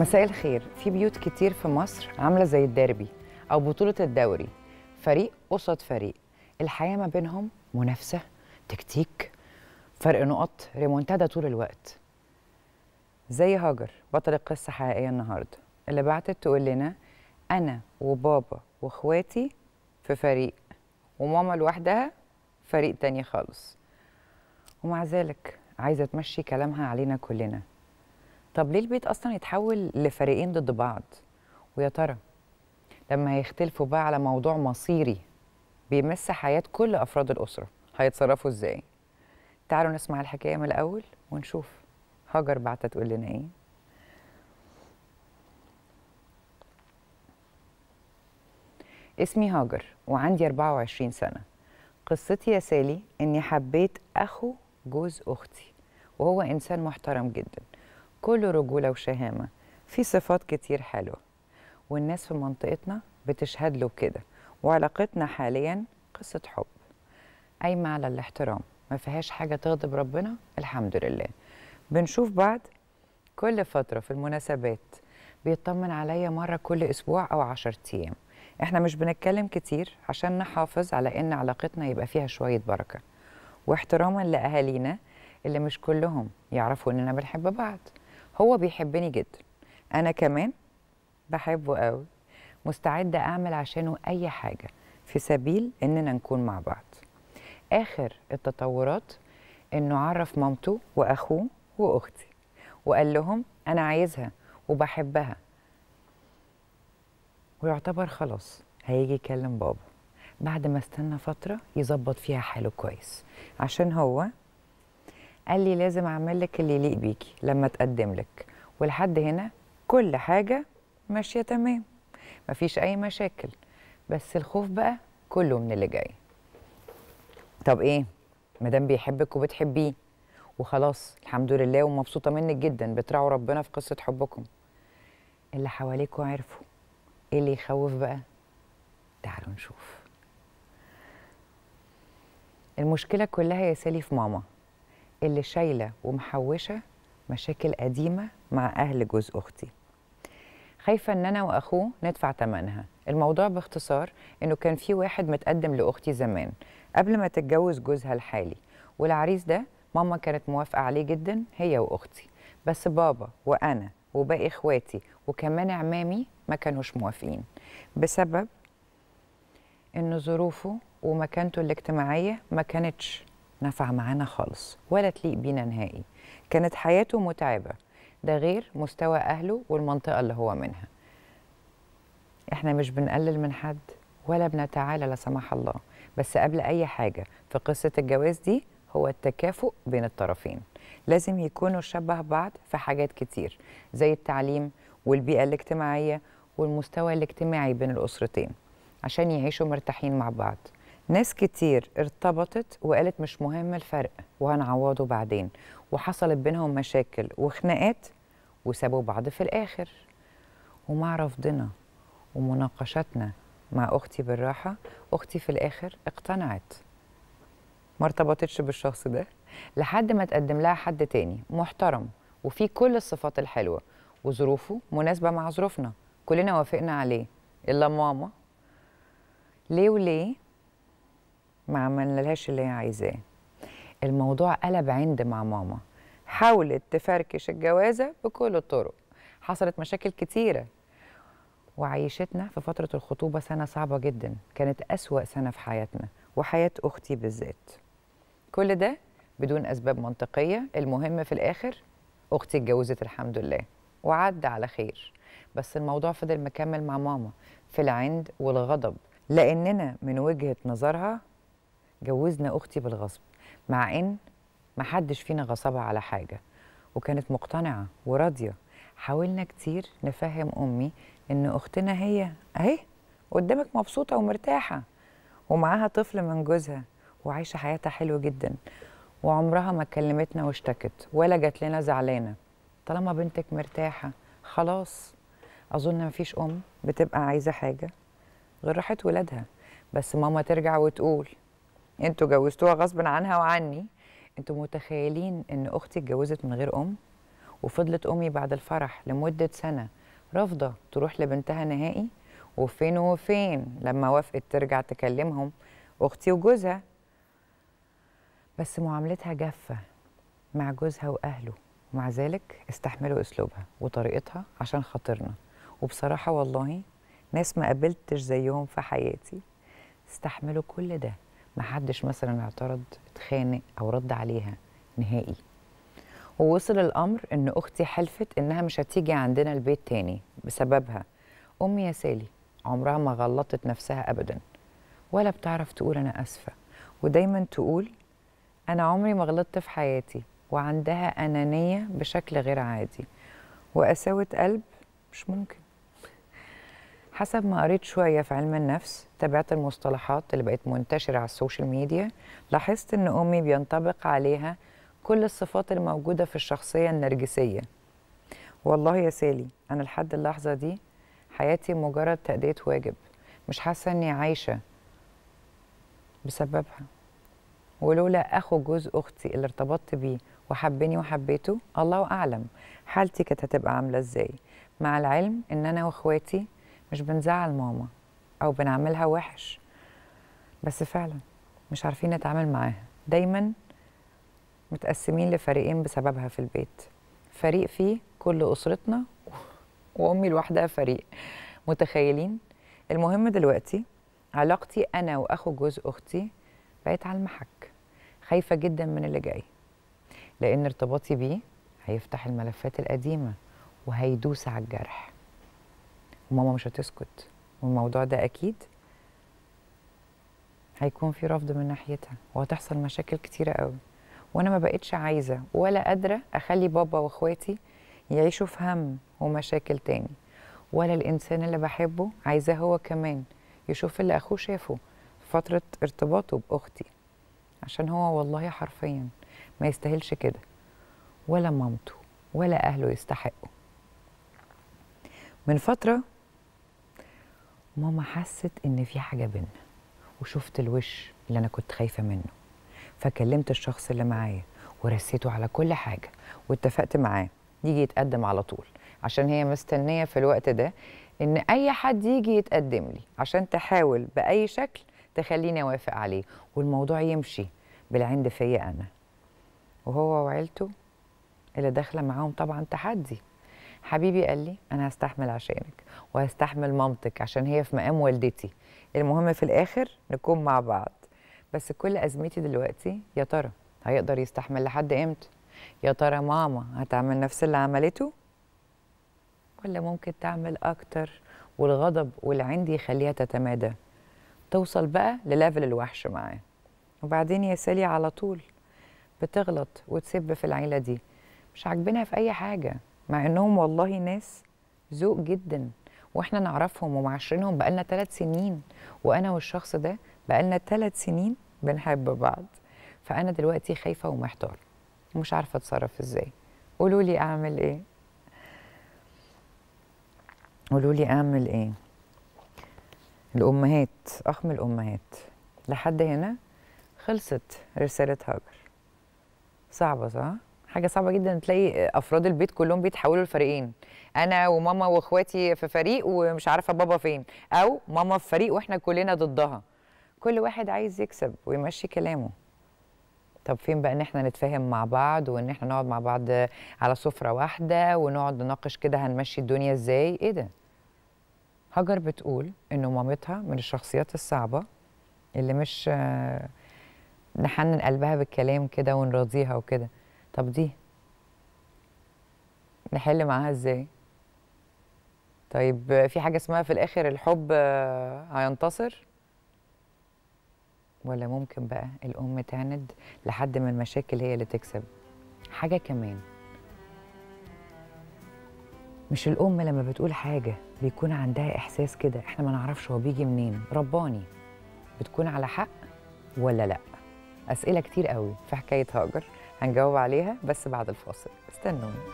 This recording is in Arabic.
مساء الخير في بيوت كتير في مصر عامله زي الديربي او بطوله الدوري فريق قصاد فريق الحياه ما بينهم منافسه تكتيك فرق نقط ريمونتادا طول الوقت زي هاجر بطل القصه حقيقيه النهارده اللي بعتت تقول لنا انا وبابا واخواتي في فريق وماما لوحدها فريق تاني خالص ومع ذلك عايزه تمشي كلامها علينا كلنا طب ليه البيت اصلا يتحول لفريقين ضد بعض ويا ترى لما هيختلفوا بقى على موضوع مصيري بيمس حياه كل افراد الاسره هيتصرفوا ازاي تعالوا نسمع الحكايه من الاول ونشوف هاجر بعتها تقول لنا ايه اسمي هاجر وعندي 24 سنة قصتي يا سالي إني حبيت أخو جوز أختي وهو إنسان محترم جدا كله رجولة وشهامة في صفات كتير حلوة والناس في منطقتنا بتشهد له كده وعلاقتنا حاليا قصة حب قايمة على الاحترام ما فيهاش حاجة تغضب ربنا الحمد لله بنشوف بعض كل فترة في المناسبات بيطمن عليا مرة كل أسبوع أو عشر أيام إحنا مش بنتكلم كتير عشان نحافظ على إن علاقتنا يبقى فيها شوية بركة واحتراما لأهالينا اللي مش كلهم يعرفوا إننا بنحب بعض هو بيحبني جدا انا كمان بحبه قوي مستعده اعمل عشانه اي حاجه في سبيل اننا نكون مع بعض اخر التطورات انه عرف مامته واخوه واختي وقال لهم انا عايزها وبحبها ويعتبر خلاص هيجي يكلم بابا بعد ما استنى فتره يظبط فيها حاله كويس عشان هو قال لي لازم اعمل لك اللي يليق بيكي لما اتقدم لك ولحد هنا كل حاجه ماشيه تمام مفيش اي مشاكل بس الخوف بقى كله من اللي جاي طب ايه مدام بيحبك وبتحبيه وخلاص الحمد لله ومبسوطه منك جدا بتراعوا ربنا في قصه حبكم اللي حواليكوا عرفوا ايه اللي يخوف بقى تعالوا نشوف المشكله كلها يا سالي في ماما اللي شايله ومحوشه مشاكل قديمه مع اهل جوز اختي خايفه ان انا واخوه ندفع ثمنها الموضوع باختصار انه كان في واحد متقدم لاختي زمان قبل ما تتجوز جوزها الحالي والعريس ده ماما كانت موافقه عليه جدا هي واختي بس بابا وانا وباقي اخواتي وكمان عمامي ما كانوش موافقين بسبب ان ظروفه ومكانته الاجتماعيه ما كانتش نفع معانا خالص ولا تليق بينا نهائي كانت حياته متعبه ده غير مستوى اهله والمنطقه اللي هو منها احنا مش بنقلل من حد ولا بنتعالى لا سمح الله بس قبل اي حاجه في قصه الجواز دي هو التكافؤ بين الطرفين لازم يكونوا شبه بعض في حاجات كتير زي التعليم والبيئه الاجتماعيه والمستوى الاجتماعي بين الاسرتين عشان يعيشوا مرتاحين مع بعض ناس كتير ارتبطت وقالت مش مهم الفرق وهنعوضه بعدين وحصلت بينهم مشاكل وخناقات وسابوا بعض في الآخر ومع رفضنا ومناقشتنا مع أختي بالراحة أختي في الآخر اقتنعت ما ارتبطتش بالشخص ده لحد ما تقدم لها حد تاني محترم وفيه كل الصفات الحلوة وظروفه مناسبة مع ظروفنا كلنا وافقنا عليه إلا ماما ليه وليه ما عملنالهاش اللي هي عايزاه الموضوع قلب عند مع ماما حاولت تفركش الجوازه بكل الطرق حصلت مشاكل كتيره وعيشتنا في فتره الخطوبه سنه صعبه جدا كانت اسوا سنه في حياتنا وحياه اختي بالذات كل ده بدون اسباب منطقيه المهم في الاخر اختي اتجوزت الحمد لله وعدى على خير بس الموضوع فضل مكمل مع ماما في العند والغضب لاننا من وجهه نظرها جوزنا اختي بالغصب مع ان ما حدش فينا غصبها على حاجه وكانت مقتنعه وراضيه حاولنا كتير نفهم امي ان اختنا هي اهي قدامك مبسوطه ومرتاحه ومعاها طفل من جوزها وعايشه حياتها حلوه جدا وعمرها ما كلمتنا واشتكت ولا جات لنا زعلانه طالما بنتك مرتاحه خلاص اظن مفيش ام بتبقى عايزه حاجه غير راحه ولادها بس ماما ترجع وتقول انتوا جوزتوها غصب عنها وعني انتوا متخيلين ان اختي اتجوزت من غير ام وفضلت امي بعد الفرح لمده سنه رافضه تروح لبنتها نهائي وفين وفين لما وافقت ترجع تكلمهم اختي وجوزها بس معاملتها جافه مع جوزها واهله ومع ذلك استحملوا اسلوبها وطريقتها عشان خاطرنا وبصراحه والله ناس ما قابلتش زيهم في حياتي استحملوا كل ده محدش مثلا اعترض اتخانق او رد عليها نهائي ووصل الامر ان اختي حلفت انها مش هتيجي عندنا البيت تاني بسببها امي يا سالي عمرها ما غلطت نفسها ابدا ولا بتعرف تقول انا اسفه ودايما تقول انا عمري ما غلطت في حياتي وعندها انانيه بشكل غير عادي وقساوه قلب مش ممكن حسب ما قريت شوية في علم النفس تابعت المصطلحات اللي بقت منتشرة على السوشيال ميديا لاحظت إن أمي بينطبق عليها كل الصفات الموجودة في الشخصية النرجسية والله يا سالي أنا لحد اللحظة دي حياتي مجرد تأدية واجب مش حاسة إني عايشة بسببها ولولا أخو جوز أختي اللي ارتبطت بيه وحبني وحبيته الله أعلم حالتي كانت هتبقى عاملة إزاي مع العلم إن أنا وإخواتي مش بنزعل ماما أو بنعملها وحش بس فعلا مش عارفين نتعامل معاها دايما متقسمين لفريقين بسببها في البيت فريق فيه كل أسرتنا وأمي لوحدها فريق متخيلين المهم دلوقتي علاقتي أنا وأخو جوز أختي بقت على المحك خايفة جدا من اللي جاي لأن ارتباطي بيه هيفتح الملفات القديمة وهيدوس على الجرح وماما مش هتسكت والموضوع ده اكيد هيكون في رفض من ناحيتها وهتحصل مشاكل كتيره قوي وانا ما بقتش عايزه ولا قادره اخلي بابا واخواتي يعيشوا في هم ومشاكل تاني ولا الانسان اللي بحبه عايزاه هو كمان يشوف اللي اخوه شافه في فتره ارتباطه باختي عشان هو والله حرفيا ما يستاهلش كده ولا مامته ولا اهله يستحقوا من فتره ماما حست ان في حاجه بينا وشفت الوش اللي انا كنت خايفه منه فكلمت الشخص اللي معايا ورسيته على كل حاجه واتفقت معاه يجي يتقدم على طول عشان هي مستنيه في الوقت ده ان اي حد يجي يتقدم لي عشان تحاول باي شكل تخليني اوافق عليه والموضوع يمشي بالعند فيا انا وهو وعيلته اللي داخله معاهم طبعا تحدي حبيبي قال لي انا هستحمل عشانك وهستحمل مامتك عشان هي في مقام والدتي المهم في الاخر نكون مع بعض بس كل ازمتي دلوقتي يا ترى هيقدر يستحمل لحد امتى يا ترى ماما هتعمل نفس اللي عملته ولا ممكن تعمل اكتر والغضب واللي عندي يخليها تتمادى توصل بقى لليفل الوحش معاه وبعدين يا سالي على طول بتغلط وتسب في العيله دي مش عاجبينها في اي حاجه مع انهم والله ناس ذوق جدا واحنا نعرفهم ومعاشرينهم بقالنا ثلاث سنين وانا والشخص ده بقالنا ثلاث سنين بنحب بعض فانا دلوقتي خايفه ومحتاره ومش عارفه اتصرف ازاي قولوا لي اعمل ايه قولوا لي اعمل ايه الامهات اخم الامهات لحد هنا خلصت رساله هاجر صعبه صح حاجه صعبه جدا تلاقي افراد البيت كلهم بيتحولوا لفريقين انا وماما واخواتي في فريق ومش عارفه بابا فين او ماما في فريق واحنا كلنا ضدها كل واحد عايز يكسب ويمشي كلامه طب فين بقى ان احنا نتفاهم مع بعض وان احنا نقعد مع بعض على سفره واحده ونقعد نناقش كده هنمشي الدنيا ازاي ايه ده هاجر بتقول ان مامتها من الشخصيات الصعبه اللي مش نحنن قلبها بالكلام كده ونراضيها وكده طب دي نحل معاها ازاي طيب في حاجه اسمها في الاخر الحب آه، هينتصر ولا ممكن بقى الام تعند لحد ما المشاكل هي اللي تكسب حاجه كمان مش الام لما بتقول حاجه بيكون عندها احساس كده احنا ما نعرفش هو بيجي منين رباني بتكون على حق ولا لا اسئله كتير قوي في حكايه هاجر هنجاوب عليها بس بعد الفاصل استنوني